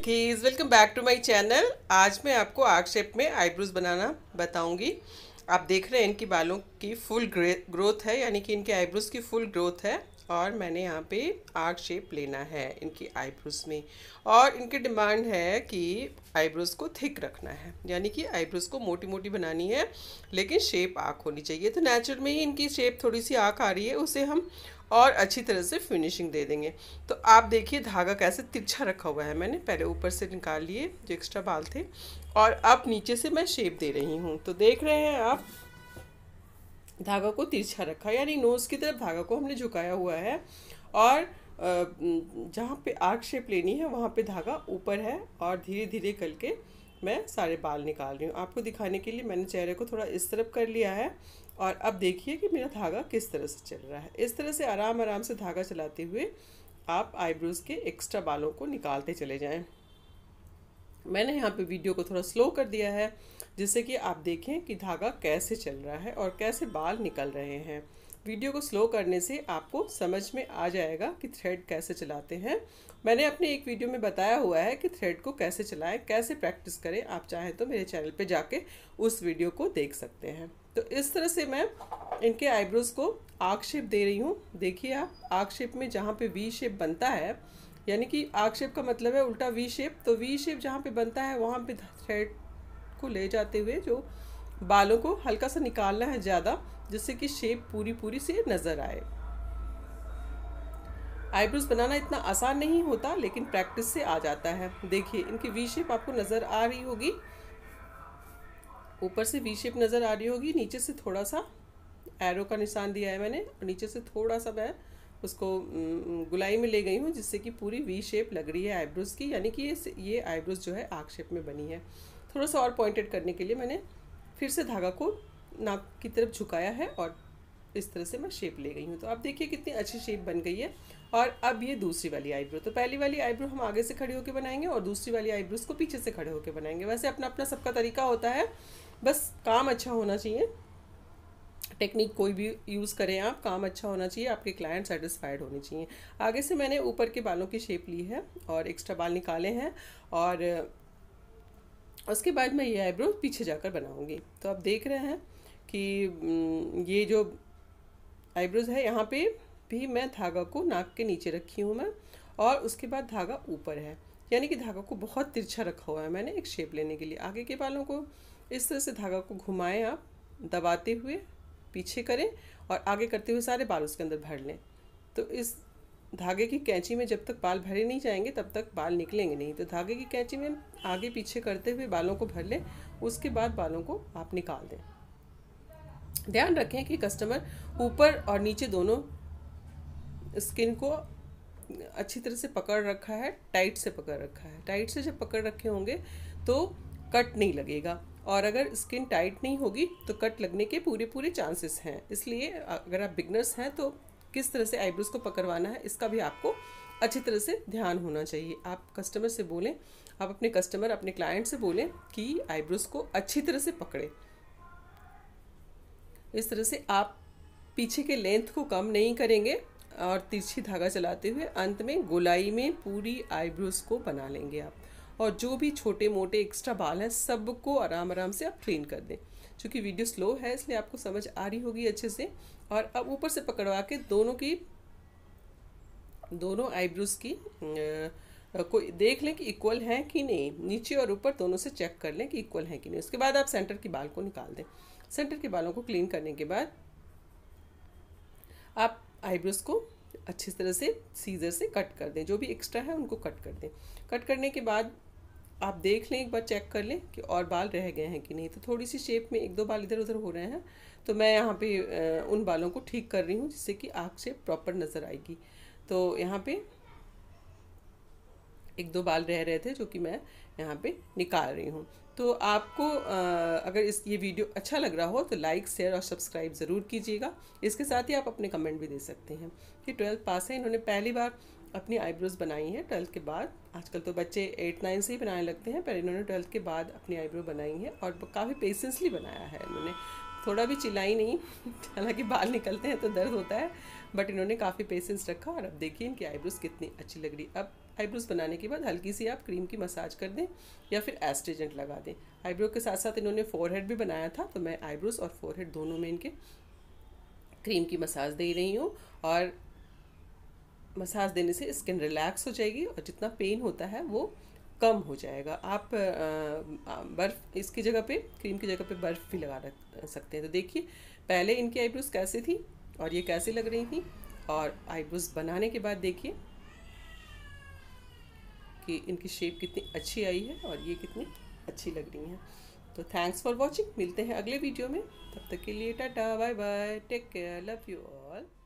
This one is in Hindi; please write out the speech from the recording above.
सखीज़ welcome back to my channel आज मैं आपको आर्क शेप में आईब्रोज बनाना बताऊंगी आप देख रहे हैं इनकी बालों की फुल ग्रोथ है यानी कि इनके आईब्रोज की फुल ग्रोथ है और मैंने यहाँ पे आर्क शेप लेना है इनकी आईब्रोज में और इनकी डिमांड है कि आईब्रोज को थिक रखना है यानी कि आईब्रोज को मोटी मोटी बनानी है लेकिन शेप आँख होनी चाहिए तो नेचुरल में ही इनकी शेप थोड़ी सी आँख आ रही है उसे हम और अच्छी तरह से फिनिशिंग दे देंगे तो आप देखिए धागा कैसे तिरछा रखा हुआ है मैंने पहले ऊपर से निकाल लिए जो एक्स्ट्रा बाल थे और अब नीचे से मैं शेप दे रही हूँ तो देख रहे हैं आप धागा को तिरछा रखा यानी नोज़ की तरफ धागा को हमने झुकाया हुआ है और जहाँ पे आर्क शेप लेनी है वहाँ पे धागा ऊपर है और धीरे धीरे करके मैं सारे बाल निकाल रही हूँ आपको दिखाने के लिए मैंने चेहरे को थोड़ा इस तरफ कर लिया है और अब देखिए कि मेरा धागा किस तरह से चल रहा है इस तरह से आराम आराम से धागा चलाते हुए आप आईब्रोज़ के एक्स्ट्रा बालों को निकालते चले जाएं मैंने यहाँ पे वीडियो को थोड़ा स्लो कर दिया है जिससे कि आप देखें कि धागा कैसे चल रहा है और कैसे बाल निकल रहे हैं वीडियो को स्लो करने से आपको समझ में आ जाएगा कि थ्रेड कैसे चलाते हैं मैंने अपने एक वीडियो में बताया हुआ है कि थ्रेड को कैसे चलाएं कैसे प्रैक्टिस करें आप चाहें तो मेरे चैनल पे जाके उस वीडियो को देख सकते हैं तो इस तरह से मैं इनके आईब्रोज़ को आग शेप दे रही हूँ देखिए आप आग शेप में जहाँ पे वी शेप बनता है यानी कि आग शेप का मतलब है उल्टा वी शेप तो वी शेप जहाँ पर बनता है वहाँ पर थ्रेड को ले जाते हुए जो बालों को हल्का सा निकालना है ज़्यादा जिससे कि शेप पूरी पूरी से नज़र आए आईब्रोज बनाना इतना आसान नहीं होता लेकिन प्रैक्टिस से आ जाता है देखिए इनकी वी शेप आपको नज़र आ रही होगी ऊपर से वी शेप नज़र आ रही होगी नीचे से थोड़ा सा एरो का निशान दिया है मैंने और नीचे से थोड़ा सा मैं उसको गुलाई में ले गई हूँ जिससे कि पूरी वी शेप लग रही है आईब्रोज़ की यानी कि ये ये आईब्रोज़ जो है आग शेप में बनी है थोड़ा सा और पॉइंटेड करने के लिए मैंने फिर से धागा को नाक की तरफ झुकाया है और इस तरह से मैं शेप ले गई हूँ तो आप देखिए कितनी अच्छी शेप बन गई है और अब ये दूसरी वाली आईब्रो तो पहली वाली आईब्रो हम आगे से खड़े होकर बनाएंगे और दूसरी वाली आईब्रो उसको पीछे से खड़े होकर बनाएंगे वैसे अपना अपना सबका तरीका होता है बस काम अच्छा होना चाहिए टेक्निक कोई भी यूज़ करें आप काम अच्छा होना चाहिए आपके क्लाइंट सेटिस्फाइड होने चाहिए आगे से मैंने ऊपर के बालों की शेप ली है और एक्स्ट्रा बाल निकाले हैं और उसके बाद मैं ये आईब्रो पीछे जाकर बनाऊँगी तो आप देख रहे हैं कि ये जो आईब्रोज़ है यहाँ पे भी मैं धागा को नाक के नीचे रखी हूँ मैं और उसके बाद धागा ऊपर है यानी कि धागा को बहुत तिरछा रखा हुआ है मैंने एक शेप लेने के लिए आगे के बालों को इस तरह से धागा को घुमाएं आप दबाते हुए पीछे करें और आगे करते हुए सारे बाल उसके अंदर भर लें तो इस धागे की कैंची में जब तक बाल भरे नहीं जाएंगे तब तक बाल निकलेंगे नहीं तो धागे की कैंची में आगे पीछे करते हुए बालों को भर लें उसके बाद बालों को आप निकाल दें ध्यान रखें कि कस्टमर ऊपर और नीचे दोनों स्किन को अच्छी तरह से पकड़ रखा है टाइट से पकड़ रखा है टाइट से जब पकड़ रखे होंगे तो कट नहीं लगेगा और अगर स्किन टाइट नहीं होगी तो कट लगने के पूरे पूरे चांसेस हैं इसलिए अगर आप बिगनर्स हैं तो किस तरह से आईब्रोज को पकड़वाना है इसका भी आपको अच्छी तरह से ध्यान होना चाहिए आप कस्टमर से बोलें आप अपने कस्टमर अपने क्लाइंट से बोलें कि आईब्रोज को अच्छी तरह से पकड़े इस तरह से आप पीछे के लेंथ को कम नहीं करेंगे और तिरछी धागा चलाते हुए अंत में गोलाई में पूरी आईब्रोज को बना लेंगे आप और जो भी छोटे मोटे एक्स्ट्रा बाल हैं सबको आराम आराम से आप क्लीन कर दें चूँकि वीडियो स्लो है इसलिए आपको समझ आ रही होगी अच्छे से और अब ऊपर से पकड़वा के दोनों की दोनों आईब्रोज की कोई देख लें कि इक्वल है कि नहीं नीचे और ऊपर दोनों से चेक कर लें कि इक्वल है कि नहीं उसके बाद आप सेंटर के बाल को निकाल दें सेंटर के बालों को क्लीन करने के बाद आप आईब्रोज को अच्छी तरह से सीजर से कट कर दें जो भी एक्स्ट्रा है उनको कट कर दें कट करने के बाद आप देख लें एक बार चेक कर लें कि और बाल रह गए हैं कि नहीं तो थोड़ी सी शेप में एक दो बाल इधर उधर हो रहे हैं तो मैं यहाँ पे उन बालों को ठीक कर रही हूँ जिससे कि आँख से प्रॉपर नज़र आएगी तो यहाँ पे एक दो बाल रह रहे थे जो कि मैं यहाँ पे निकाल रही हूँ तो आपको अगर इस ये वीडियो अच्छा लग रहा हो तो लाइक शेयर और सब्सक्राइब ज़रूर कीजिएगा इसके साथ ही आप अपने कमेंट भी दे सकते हैं कि ट्वेल्थ पास है इन्होंने पहली बार अपनी आईब्रोज़ बनाई हैं ट्वेल्थ के बाद आजकल तो बच्चे एट नाइन से ही बनाने लगते हैं पर इन्होंने ट्वेल्थ के बाद अपनी आईब्रो बनाई है और काफ़ी पेशेंसली बनाया है इन्होंने थोड़ा भी चिल्लाई नहीं हालांकि बाल निकलते हैं तो दर्द होता है बट इन्होंने काफ़ी पेशेंस रखा और अब देखिए इनकी आईब्रोज़ कितनी अच्छी लग रही अब आईब्रोज़ बनाने के बाद हल्की सी आप क्रीम की मसाज कर दें या फिर एस्ट्रेजेंट लगा दें आईब्रो के साथ साथ इन्होंने फोरहेड भी बनाया था तो मैं आईब्रोज़ और फोरहेड दोनों में इनके क्रीम की मसाज दे रही हूँ और मसाज देने से स्किन रिलैक्स हो जाएगी और जितना पेन होता है वो कम हो जाएगा आप बर्फ़ इसकी जगह पे क्रीम की जगह पे बर्फ़ भी लगा रख सकते हैं तो देखिए पहले इनकी आईब्रोज़ कैसे थी और ये कैसे लग रही थी और आईब्रोज़ बनाने के बाद देखिए कि इनकी शेप कितनी अच्छी आई है और ये कितनी अच्छी लग रही हैं तो थैंक्स फॉर वॉचिंग मिलते हैं अगले वीडियो में तब तक के लिए tata bye bye take care love you all